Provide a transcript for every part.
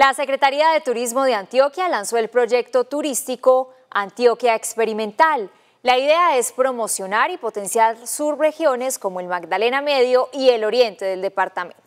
La Secretaría de Turismo de Antioquia lanzó el proyecto turístico Antioquia Experimental. La idea es promocionar y potenciar subregiones como el Magdalena Medio y el oriente del departamento.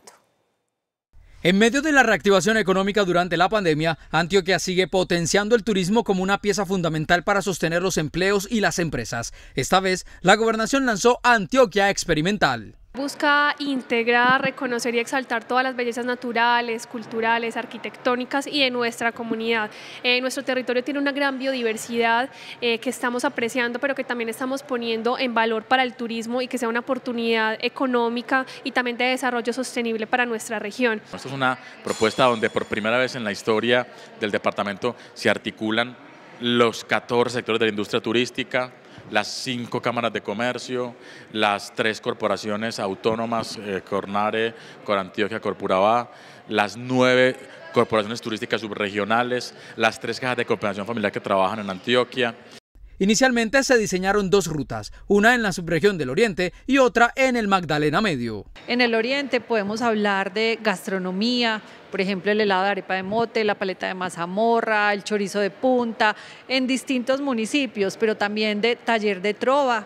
En medio de la reactivación económica durante la pandemia, Antioquia sigue potenciando el turismo como una pieza fundamental para sostener los empleos y las empresas. Esta vez, la gobernación lanzó Antioquia Experimental. Busca integrar, reconocer y exaltar todas las bellezas naturales, culturales, arquitectónicas y de nuestra comunidad. Eh, nuestro territorio tiene una gran biodiversidad eh, que estamos apreciando, pero que también estamos poniendo en valor para el turismo y que sea una oportunidad económica y también de desarrollo sostenible para nuestra región. Esta es una propuesta donde por primera vez en la historia del departamento se articulan los 14 sectores de la industria turística, las cinco cámaras de comercio, las tres corporaciones autónomas, eh, Cornare, Corantioquia, Corpurabá, las nueve corporaciones turísticas subregionales, las tres cajas de cooperación familiar que trabajan en Antioquia. Inicialmente se diseñaron dos rutas, una en la subregión del Oriente y otra en el Magdalena Medio. En el Oriente podemos hablar de gastronomía, por ejemplo el helado de arepa de mote, la paleta de mazamorra, el chorizo de punta, en distintos municipios, pero también de taller de trova,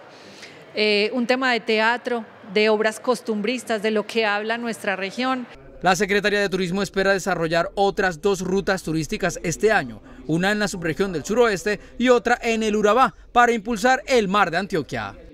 eh, un tema de teatro, de obras costumbristas, de lo que habla nuestra región. La Secretaría de Turismo espera desarrollar otras dos rutas turísticas este año, una en la subregión del suroeste y otra en el Urabá, para impulsar el mar de Antioquia.